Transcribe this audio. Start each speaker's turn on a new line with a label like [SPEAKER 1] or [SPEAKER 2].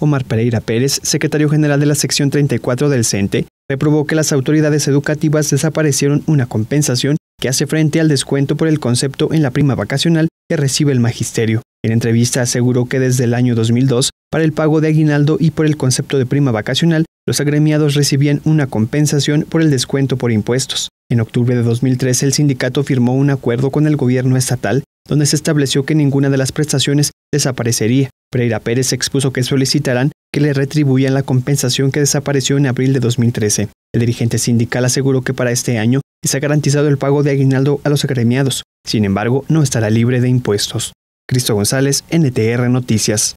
[SPEAKER 1] Omar Pereira Pérez, secretario general de la sección 34 del CENTE, reprobó que las autoridades educativas desaparecieron una compensación que hace frente al descuento por el concepto en la prima vacacional que recibe el magisterio. En entrevista aseguró que desde el año 2002, para el pago de aguinaldo y por el concepto de prima vacacional, los agremiados recibían una compensación por el descuento por impuestos. En octubre de 2013, el sindicato firmó un acuerdo con el gobierno estatal donde se estableció que ninguna de las prestaciones desaparecería. Pereira Pérez expuso que solicitarán que le retribuyan la compensación que desapareció en abril de 2013. El dirigente sindical aseguró que para este año ha garantizado el pago de aguinaldo a los agremiados, sin embargo, no estará libre de impuestos. Cristo González, NTR Noticias.